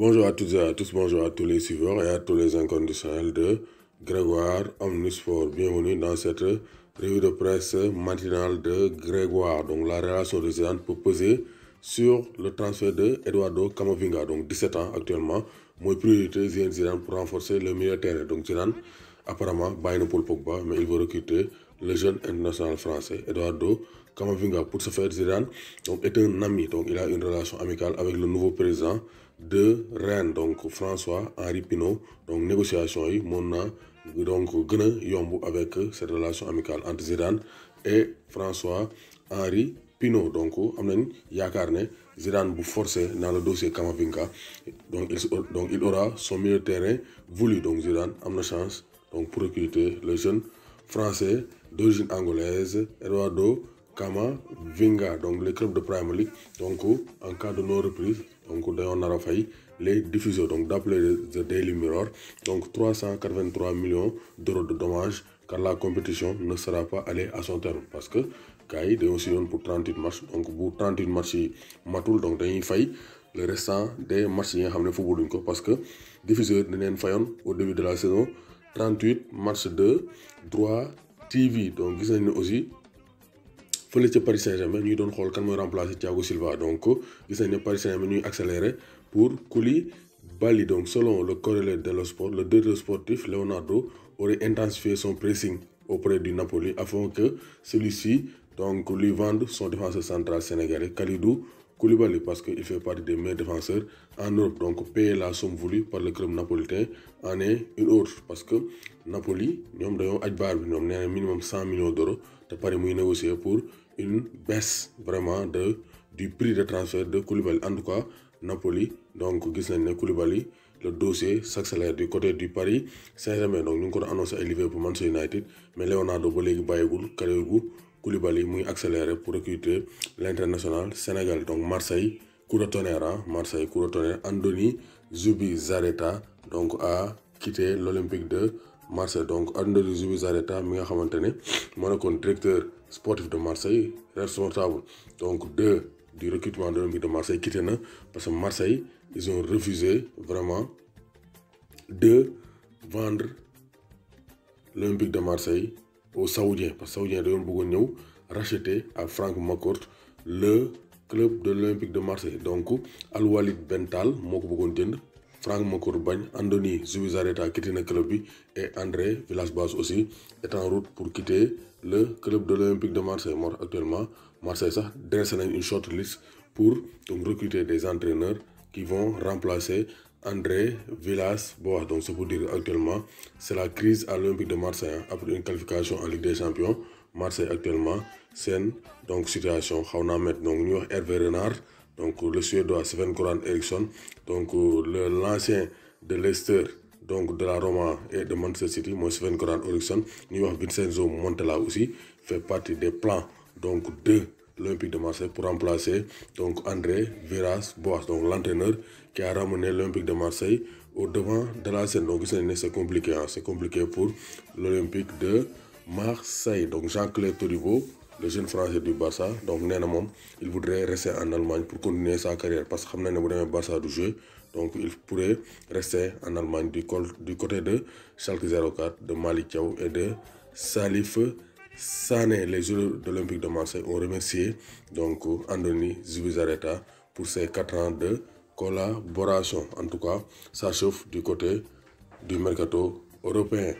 Bonjour à toutes et à tous, bonjour à tous les suiveurs et à tous les inconditionnels de Grégoire Omnisport. Bienvenue dans cette revue de presse matinale de Grégoire. Donc la relation résidente pour peser sur le transfert de Eduardo Camavinga, donc 17 ans actuellement. Moi, priorité, Zidane, pour renforcer le milieu terrain. Donc Zidane, apparemment, pas Pogba, mais il veut recruter le jeune international français Eduardo Camavinga. Pour ce faire, Zidane donc, est un ami, donc il a une relation amicale avec le nouveau président de Rennes donc François Henri Pinault donc négociation donc avec cette relation amicale entre Zidane et François Henri Pinault donc y a Zidane bu forcé dans le dossier Kamavinka. donc il donc il aura son milieu de terrain voulu donc Zidane a la chance donc pour recruter le jeune français d'origine angolaise Eduardo Vinga, donc les clubs de Premier League donc en cas de non reprise donc on a les diffuseurs donc d'après The Daily Mirror donc 383 millions d'euros de dommages car la compétition ne sera pas allée à son terme parce que Kai yi aussi pour 38 matchs donc pour 38 matchs Matoul donc il failli le restant des matchs il nga football. un parce que diffuseur dañ au début de la saison 38 matchs de droit TV donc ils ont aussi fële Paris Saint-Germain nous doon xool remplacer Thiago Silva donc gis nañ Paris Saint-Germain ñuy accéléré pour Koulibaly donc selon le de de Sport le directeur sportif Leonardo aurait intensifié son pressing auprès du Napoli afin que celui-ci donc lui vende son défenseur central sénégalais Kalidou Koulibaly parce qu'il fait partie des meilleurs défenseurs en Europe. Donc payer la somme voulue par le club napolitain en est une autre parce que Napoli, nous avons un minimum 100 millions d'euros de Paris négocié pour une baisse vraiment de, du prix de transfert de Koulibaly. En tout cas, Napoli, donc Koulibaly, le dossier s'accélère du côté du Paris Saint-Germain. Donc nous avons annoncé à pour Manchester United, mais Leonardo Bolégui Bayegoul, Karegoul, Koulibaly muy accélérer pour recruter l'international Sénégal donc Marseille coup de hein. Marseille coup de tonnerre Andoni donc a quitté l'Olympique de Marseille donc Andoni Zoubi mi nga xamantene ne directeur sportif de Marseille responsable donc de du recrutement de l'Olympique de Marseille quitté parce que Marseille ils ont refusé vraiment de vendre l'Olympique de Marseille aux Saoudiens. Parce que Saoudiens dañoo racheter à Franck Macourt le club de l'Olympique de Marseille donc Al Walid Bental qui ko bëggoon Franck Macourt Andoni Zubizarreta quitté club et André villas basse aussi est en route pour quitter le club de l'Olympique de Marseille Mort actuellement Marseille a dressé une short list pour recruter des entraîneurs qui vont remplacer André Villas-Boas. Donc, c'est pour dire actuellement, c'est la crise à l'Olympique de Marseille. Hein. après une qualification en Ligue des Champions, Marseille actuellement, scène, donc situation. Met, donc New Hervé Renard, donc le Suédois Sven Goran Eriksson, donc l'ancien de Leicester. Donc de la Roma et de Manchester City, moi Sven Goran Eriksson, New York Vincenzo Montella aussi, fait partie des plans donc de l'Olympique de Marseille pour remplacer donc André Viras Boas, donc l'entraîneur qui a ramené l'Olympique de Marseille au devant de la scène. Donc c'est compliqué, hein. c'est compliqué pour l'Olympique de Marseille. Donc Jean-Claude Toribo, le jeune français du Barça, donc il voudrait rester en Allemagne pour continuer sa carrière parce que ne Barça du jeu donc il pourrait rester en Allemagne du côté de Schalke 04 de Malik et de Salif Sané, les Jeux olympiques de Marseille ont remercié donc Andoni Zubizarreta pour ses 4 ans de collaboration. En tout cas, ça chauffe du côté du mercato européen.